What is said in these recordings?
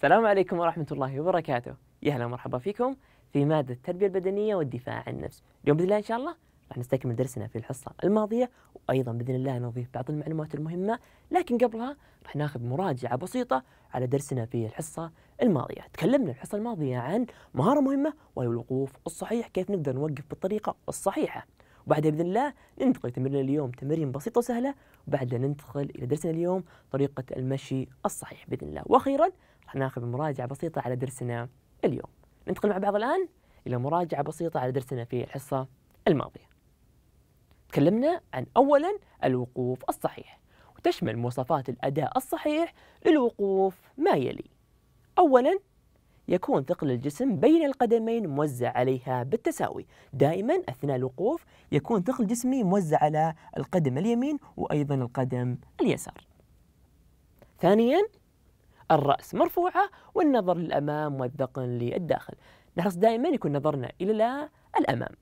السلام عليكم ورحمة الله وبركاته يا هلا ومرحبا فيكم في مادة التربية البدنية والدفاع عن النفس اليوم بإذن الله إن شاء الله راح نستكمل درسنا في الحصة الماضية وأيضا بإذن الله نضيف بعض المعلومات المهمة لكن قبلها راح ناخذ مراجعة بسيطة على درسنا في الحصة الماضية تكلمنا الحصة الماضية عن مهارة مهمة وهي الوقوف الصحيح كيف نقدر نوقف بالطريقة الصحيحة وبعدها باذن الله ننتقل لتمرين اليوم تمرين بسيطه وسهله وبعدها ننتقل الى درسنا اليوم طريقه المشي الصحيح باذن الله واخيرا راح ناخذ مراجعه بسيطه على درسنا اليوم ننتقل مع بعض الان الى مراجعه بسيطه على درسنا في الحصه الماضيه تكلمنا عن اولا الوقوف الصحيح وتشمل مواصفات الاداء الصحيح للوقوف ما يلي اولا يكون ثقل الجسم بين القدمين موزع عليها بالتساوي دائما أثناء الوقوف يكون ثقل جسمي موزع على القدم اليمين وأيضا القدم اليسار ثانيا الرأس مرفوعة والنظر للأمام والذقن للداخل نحرص دائما يكون نظرنا إلى الأمام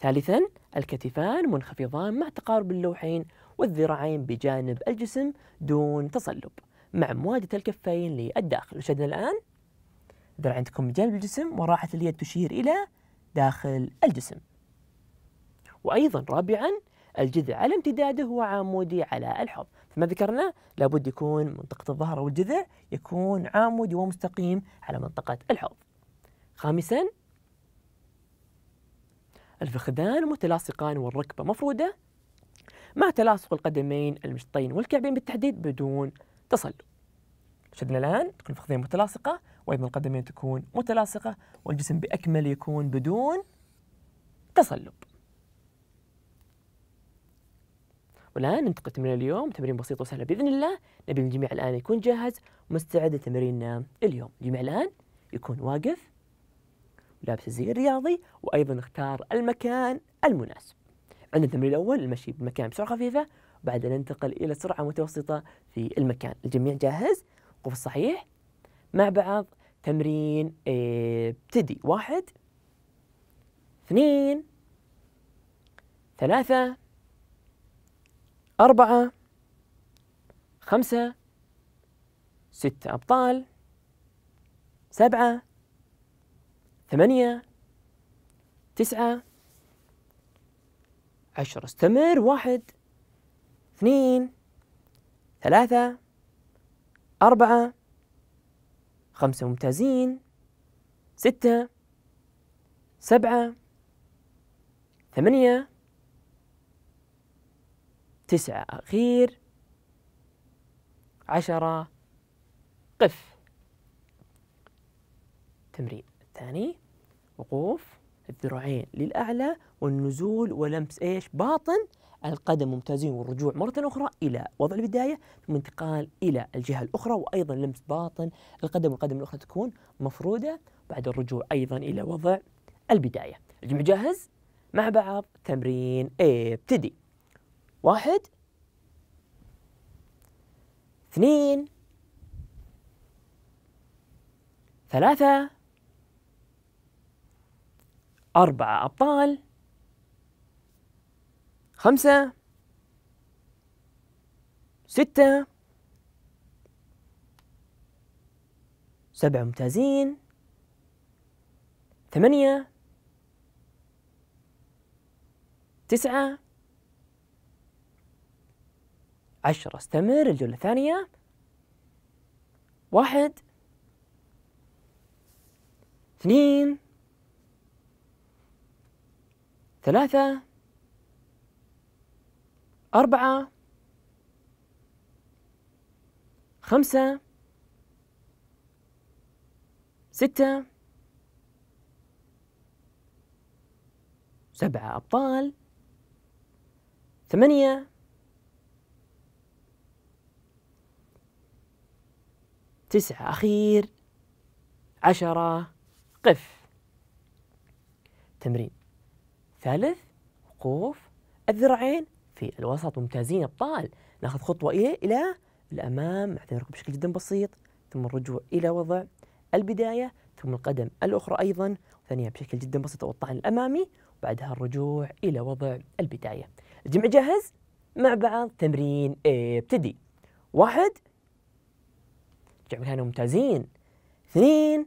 ثالثا الكتفان منخفضان مع تقارب اللوحين والذراعين بجانب الجسم دون تصلب مع مواد الكفين للداخل وشدنا الآن درع عندكم جانب الجسم وراحة اليد تشير إلى داخل الجسم وأيضا رابعا الجذع على امتداده وعامودي على الحوض فما ذكرنا لابد يكون منطقة الظهر أو الجذع يكون عامودي ومستقيم على منطقة الحوض خامسا الفخذان متلاصقان والركبة مفرودة مع تلاصق القدمين المشطين والكعبين بالتحديد بدون تصل شدنا الآن تكون الفخذين متلاصقة وأيضا القدمين تكون متلاصقة والجسم بأكمل يكون بدون تصلب والآن ننتقل تمرين اليوم تمرين بسيط وسهل بإذن الله نبي الجميع الآن يكون جاهز ومستعد لتمريننا اليوم الجميع الآن يكون واقف لابس الزي الرياضي وأيضا اختار المكان المناسب عندنا التمرين الأول المشي بمكان بسرعة خفيفة بعد أن ننتقل إلى سرعة متوسطة في المكان الجميع جاهز قف صحيح مع بعض تمرين آه، ابتدي واحد اثنين ثلاثة أربعة خمسة ستة أبطال سبعة ثمانية تسعة عشرة استمر واحد اثنين ثلاثة أربعة خمسة ممتازين ستة سبعة ثمانية تسعة أخير عشرة قف تمرين الثاني وقوف الذراعين للأعلى والنزول ولمس إيش باطن القدم ممتازين والرجوع مرة أخرى إلى وضع البداية ثم انتقال إلى الجهة الأخرى وأيضا لمس باطن القدم والقدم الأخرى تكون مفرودة بعد الرجوع أيضا إلى وضع البداية الجميع جاهز؟ مع بعض تمرين ابتدي واحد اثنين ثلاثة أربعة أبطال خمسة ستة سبعة ممتازين ثمانية تسعة عشرة استمر الجولة الثانية واحد اثنين ثلاثة أربعة خمسة ستة سبعة أبطال ثمانية تسعة أخير عشرة قف تمرين ثالث وقوف الذراعين في الوسط ممتازين ابطال ناخذ خطوه الى الى الامام نعتبره بشكل جدا بسيط ثم الرجوع الى وضع البدايه ثم القدم الاخرى ايضا ثانيه بشكل جدا بسيط الطعن الامامي وبعدها الرجوع الى وضع البدايه الجمع جاهز مع بعض تمرين ابتدي واحد جمع كانوا ممتازين اثنين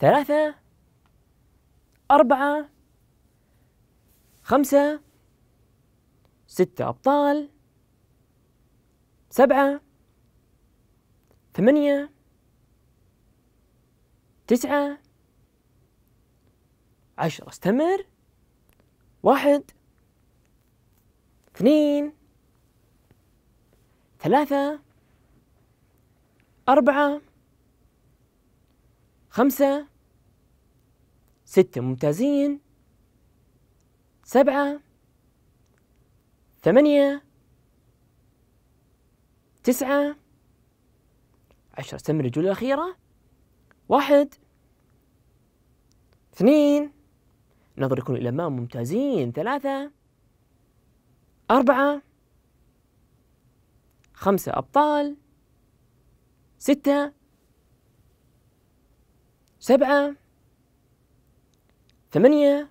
ثلاثة أربعة خمسة ستة أبطال سبعة ثمانية تسعة عشرة استمر واحد اثنين ثلاثة أربعة خمسة ستة ممتازين سبعة ثمانية تسعة عشرة استمر الجولة الأخيرة واحد اثنين نظركم إلى ما ممتازين ثلاثة أربعة خمسة أبطال ستة سبعة ثمانية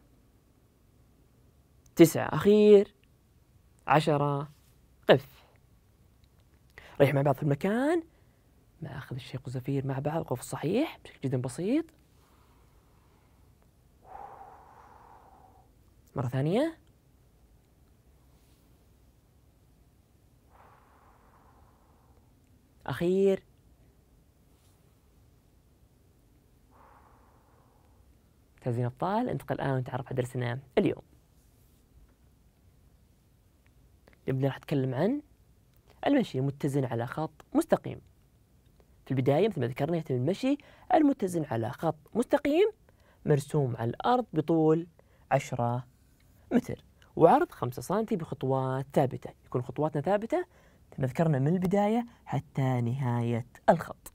تسعة أخير عشرة قف ريح مع بعض في المكان ما أخذ الشيق وزفير مع بعض القف الصحيح بشكل جدا بسيط مرة ثانية أخير تزيين الطال انتقل الآن ونتعرف على درسنا اليوم اليوم راح أتكلم عن المشي المتزن على خط مستقيم في البداية مثل ما ذكرنا يتم المشي المتزن على خط مستقيم مرسوم على الأرض بطول 10 متر وعرض 5 سم بخطوات ثابتة يكون خطواتنا ثابتة مثل ما ذكرنا من البداية حتى نهاية الخط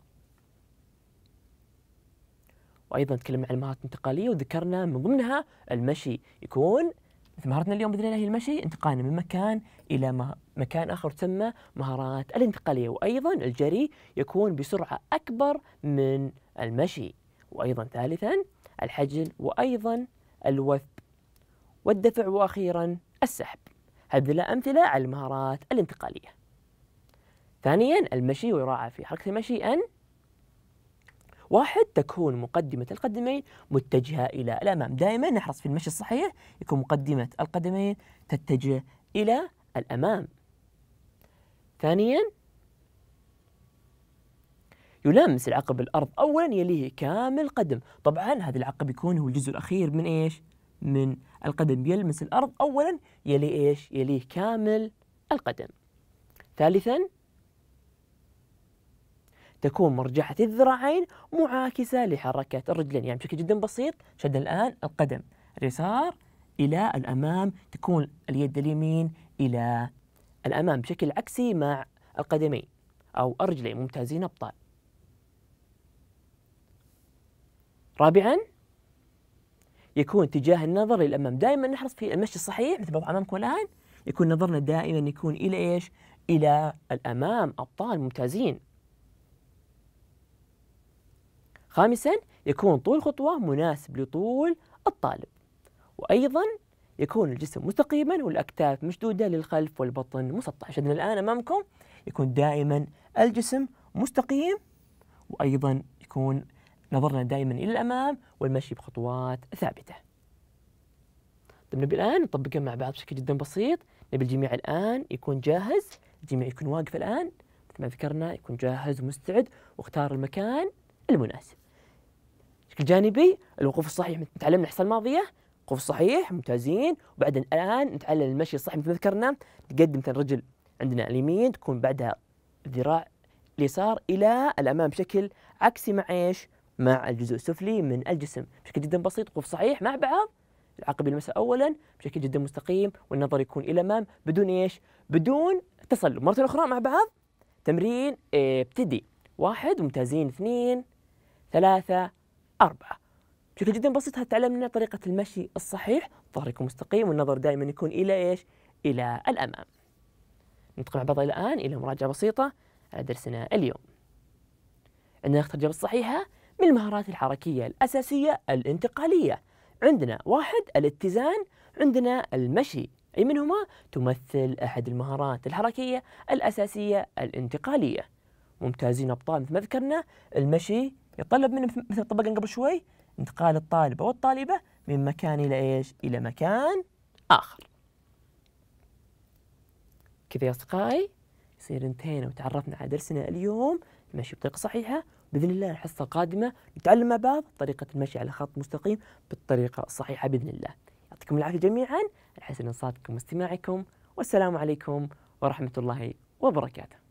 وأيضا تكلمنا عن المهارات الانتقالية وذكرنا من ضمنها المشي يكون مثل مهارتنا اليوم باذن الله هي المشي انتقالنا من مكان الى مكان اخر تسمى مهارات الانتقاليه وايضا الجري يكون بسرعه اكبر من المشي وايضا ثالثا الحجل وايضا الوثب والدفع واخيرا السحب هذه لها امثله على المهارات الانتقاليه ثانيا المشي ويراعى في حركه المشي ان واحد تكون مقدمة القدمين متجهة إلى الأمام دائما نحرص في المشي الصحيح يكون مقدمة القدمين تتجه إلى الأمام ثانيا يلامس العقب الأرض أولا يليه كامل قدم طبعا هذا العقب يكون هو الجزء الأخير من إيش من القدم يلمس الأرض أولا يلي إيش يليه كامل القدم ثالثا تكون مرجحة الذراعين معاكسة لحركة الرجلين يعني بشكل جدا بسيط شد الآن القدم اليسار إلى الأمام تكون اليد اليمين إلى الأمام بشكل عكسي مع القدمين أو الرجلين ممتازين أبطال رابعا يكون اتجاه النظر للأمام دائما نحرص في المشي الصحيح مثل ما أمامكم الآن يكون نظرنا دائما يكون إلى إيش؟ إلى الأمام أبطال ممتازين خامسا يكون طول خطوة مناسب لطول الطالب وأيضا يكون الجسم مستقيما والأكتاف مشدودة للخلف والبطن مسطح شدنا الآن أمامكم يكون دائما الجسم مستقيم وأيضا يكون نظرنا دائما إلى الأمام والمشي بخطوات ثابتة طيب نبي الآن نطبقها مع بعض بشكل جدا بسيط نبي الجميع الآن يكون جاهز الجميع يكون واقف الآن مثل ما ذكرنا يكون جاهز ومستعد واختار المكان المناسب بشكل جانبي الوقوف الصحيح تعلمنا الحصه الماضيه وقوف صحيح ممتازين وبعدين الان نتعلم المشي الصحيح مثل ما ذكرنا نقدم مثلا رجل عندنا اليمين تكون بعدها ذراع اليسار الى الامام بشكل عكسي مع ايش؟ مع الجزء السفلي من الجسم بشكل جدا بسيط وقوف صحيح مع بعض العقب يلمسها اولا بشكل جدا مستقيم والنظر يكون الى الامام بدون ايش؟ بدون تصلب مره اخرى مع بعض تمرين إيه، ابتدي واحد ممتازين اثنين ثلاثة أربعة بشكل جدا بسيط تعلمنا طريقة المشي الصحيح ظهرك مستقيم والنظر دائما يكون إلى إيش؟ إلى الأمام ننتقل مع بعض الآن إلى مراجعة بسيطة على درسنا اليوم عندنا نختار الإجابة الصحيحة من المهارات الحركية الأساسية الانتقالية عندنا واحد الاتزان عندنا المشي أي منهما تمثل أحد المهارات الحركية الأساسية الانتقالية ممتازين أبطال مثل ما ذكرنا المشي يتطلب منه مثل ما طبقنا قبل شوي انتقال الطالب أو الطالبة من مكان إلى إيش؟ إلى مكان آخر كذا يا أصدقائي يصير انتهينا وتعرفنا على درسنا اليوم المشي بطريقة صحيحة بإذن الله الحصة القادمة نتعلم مع بعض طريقة المشي على خط مستقيم بالطريقة الصحيحة بإذن الله يعطيكم العافية جميعا على حسن إنصاتكم واستماعكم والسلام عليكم ورحمة الله وبركاته